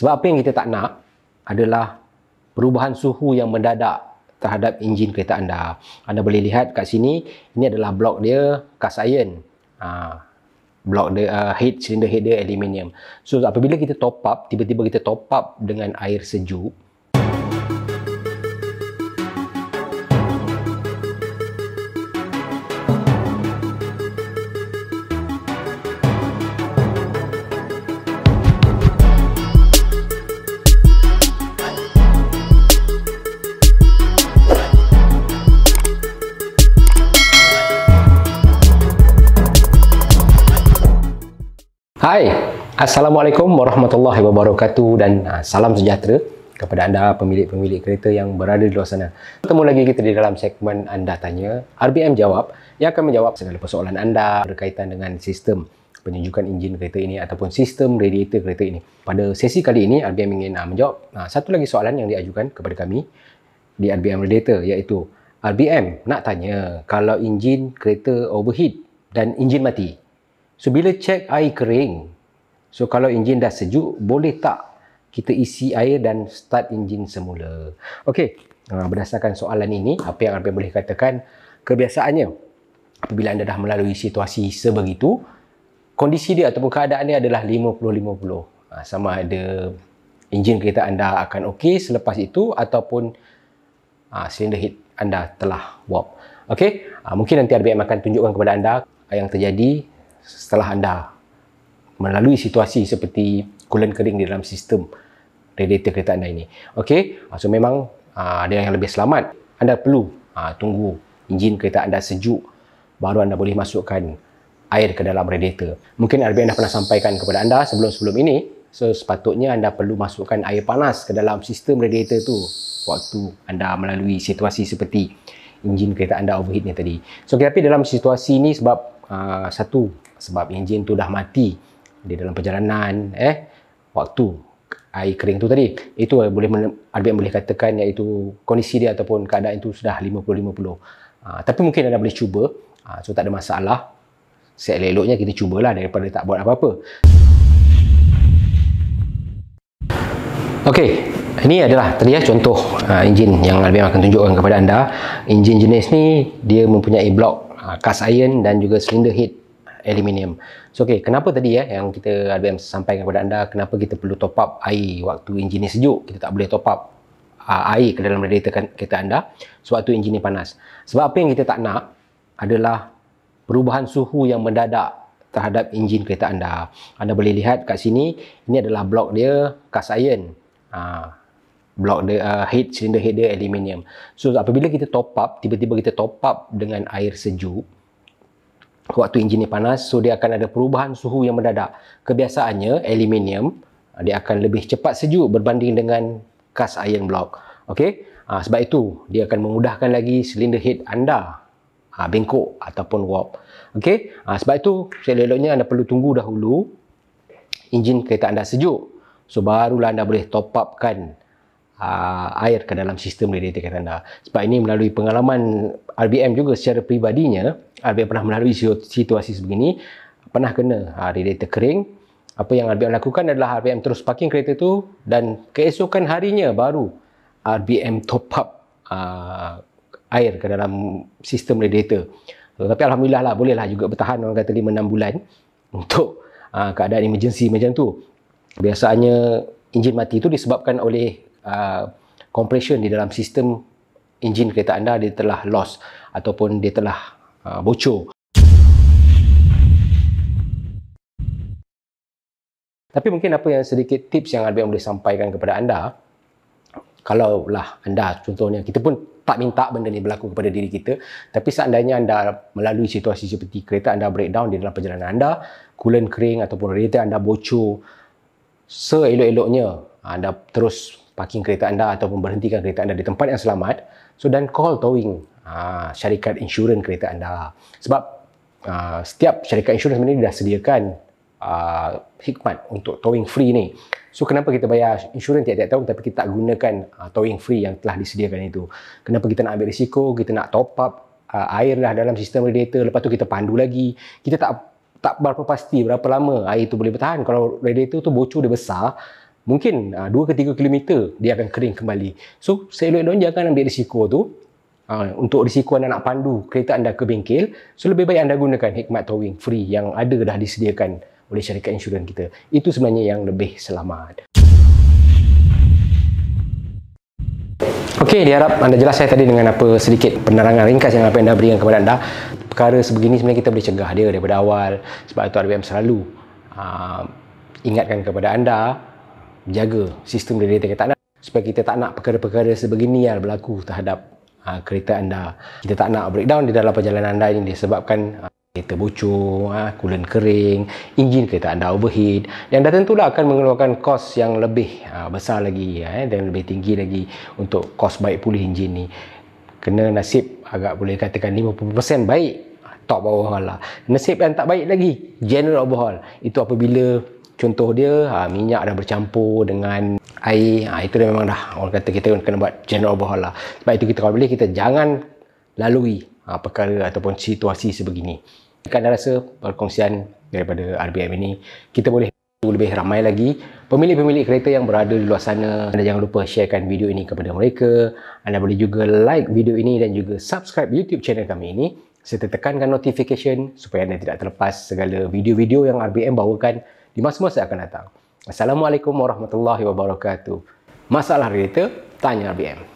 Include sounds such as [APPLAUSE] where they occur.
Sebab apa yang kita tak nak adalah perubahan suhu yang mendadak terhadap enjin kereta anda. Anda boleh lihat kat sini, ini adalah blok dia cast iron. Ha, blok dia uh, head cylinder header aluminium. So apabila kita top up, tiba-tiba kita top up dengan air sejuk, Hai, Assalamualaikum warahmatullahi wabarakatuh dan ah, salam sejahtera kepada anda pemilik-pemilik kereta yang berada di luar sana. Bertemu lagi kita di dalam segmen Anda Tanya, RBM Jawab yang akan menjawab segala persoalan anda berkaitan dengan sistem penunjukan enjin kereta ini ataupun sistem radiator kereta ini. Pada sesi kali ini, RBM ingin ah, menjawab ah, satu lagi soalan yang diajukan kepada kami di RBM Radiator iaitu RBM nak tanya kalau enjin kereta overheat dan enjin mati, So bila cek air kering. So kalau enjin dah sejuk, boleh tak kita isi air dan start enjin semula. Okey. Ah, berdasarkan soalan ini, apa yang hampir boleh katakan kebiasaannya apabila anda dah melalui situasi sebegitu, kondisi dia ataupun keadaan dia adalah 50-50. Ah, sama ada enjin kereta anda akan okey selepas itu ataupun ah, silinder heat anda telah warp. Okey, mungkin nanti RBM akan tunjukkan kepada anda yang terjadi setelah anda melalui situasi seperti kulen kering di dalam sistem radiator kereta anda ini. Okey, ah, so memang ah, ada yang lebih selamat. Anda perlu ah, tunggu enjin kereta anda sejuk baru anda boleh masukkan air ke dalam radiator. Mungkin RBN dah pernah sampaikan kepada anda sebelum-sebelum ini, so sepatutnya anda perlu masukkan air panas ke dalam sistem radiator tu waktu anda melalui situasi seperti enjin kereta anda overheat ni tadi. So tapi dalam situasi ni sebab uh, satu sebab enjin tu dah mati di dalam perjalanan eh waktu air kering tu tadi itu boleh ada yang boleh katakan iaitu kondisi dia ataupun keadaan itu sudah 50-50 ah, tapi mungkin anda boleh cuba ha, so tak ada masalah seeloknya kita cubalah daripada tak buat apa-apa Okey, ini adalah tadi ya contoh ha, enjin yang Albin akan tunjukkan kepada anda. Enjin jenis ni dia mempunyai blok ha, cast iron dan juga cylinder head aluminium. So okey, kenapa tadi ya yang kita RBM sampaikan kepada anda kenapa kita perlu top up air waktu enjin ni sejuk, kita tak boleh top up uh, air ke dalam radiator kan, kereta anda sewaktu enjin ni panas. Sebab apa yang kita tak nak adalah perubahan suhu yang mendadak terhadap enjin kereta anda. Anda boleh lihat kat sini, ini adalah blok dia cast iron. Uh, blok the uh, ah, head cylinder header aluminium. So apabila kita top up, tiba-tiba kita top up dengan air sejuk, waktu enjin ni panas so dia akan ada perubahan suhu yang mendadak kebiasaannya aluminium ah, dia akan lebih cepat sejuk berbanding dengan cast iron block okey ha, sebab itu dia akan memudahkan lagi silinder head anda ha, bengkok ataupun warp okey ha, sebab itu seleloknya anda perlu tunggu dahulu enjin kereta anda sejuk so barulah anda boleh top upkan uh, air ke dalam sistem radiator anda. Sebab ini melalui pengalaman RBM juga secara peribadinya, RBM pernah melalui situasi sebegini, pernah kena uh, radiator kering. Apa yang RBM lakukan adalah RBM terus parking kereta itu dan keesokan harinya baru RBM top up uh, air ke dalam sistem radiator. Tapi alhamdulillah lah bolehlah juga bertahan orang kata 5 6 bulan [LAUGHS] untuk uh, keadaan emergency macam tu. Biasanya enjin mati itu disebabkan oleh Uh, compression di dalam sistem enjin kereta anda dia telah loss ataupun dia telah uh, bocor. Tapi mungkin apa yang sedikit tips yang Albert boleh sampaikan kepada anda kalaulah anda contohnya kita pun tak minta benda ni berlaku kepada diri kita tapi seandainya anda melalui situasi seperti kereta anda breakdown di dalam perjalanan anda coolant kering ataupun radiator anda bocor seelok-eloknya anda terus parking kereta anda ataupun berhentikan kereta anda di tempat yang selamat so dan call towing ha, syarikat insurans kereta anda sebab ha, setiap syarikat insurans ini dah sediakan ha, hikmat untuk towing free ni so kenapa kita bayar insurans tiap-tiap tahun tapi kita tak gunakan ha, towing free yang telah disediakan itu kenapa kita nak ambil risiko kita nak top up ha, air lah dalam sistem radiator lepas tu kita pandu lagi kita tak tak berapa pasti berapa lama air itu boleh bertahan kalau radiator tu bocor dia besar mungkin uh, ah, 2 ke 3 kilometer dia akan kering kembali. So, saya elok-elok kan ambil risiko tu uh, untuk risiko anda nak pandu kereta anda ke bengkel. So, lebih baik anda gunakan Hikmat Towing free yang ada dah disediakan oleh syarikat insurans kita. Itu sebenarnya yang lebih selamat. Okey, diharap anda jelas saya tadi dengan apa sedikit penerangan ringkas yang apa yang anda berikan kepada anda. Perkara sebegini sebenarnya kita boleh cegah dia daripada awal. Sebab itu RBM selalu uh, ingatkan kepada anda menjaga sistem radiator kita anda supaya kita tak nak perkara-perkara sebegini yang berlaku terhadap ha, kereta anda. Kita tak nak breakdown di dalam perjalanan anda ini disebabkan ha, kereta bocor, ha, coolant kering, enjin kereta anda overheat dan dah tentulah akan mengeluarkan kos yang lebih ha, besar lagi ya, eh, dan lebih tinggi lagi untuk kos baik pulih enjin ni. Kena nasib agak boleh katakan 50% baik top overhaul lah. Nasib yang tak baik lagi general overhaul itu apabila contoh dia ha, minyak dah bercampur dengan air ha, itu dia memang dah orang kata kita kena buat general bahawa lah sebab itu kita kalau boleh kita jangan lalui ha, perkara ataupun situasi sebegini kan rasa perkongsian daripada RBM ini kita boleh lebih ramai lagi pemilik-pemilik kereta yang berada di luar sana anda jangan lupa sharekan video ini kepada mereka anda boleh juga like video ini dan juga subscribe YouTube channel kami ini serta tekankan notification supaya anda tidak terlepas segala video-video yang RBM bawakan di masa-masa akan datang. Assalamualaikum warahmatullahi wabarakatuh. Masalah realiter, tanya RBM.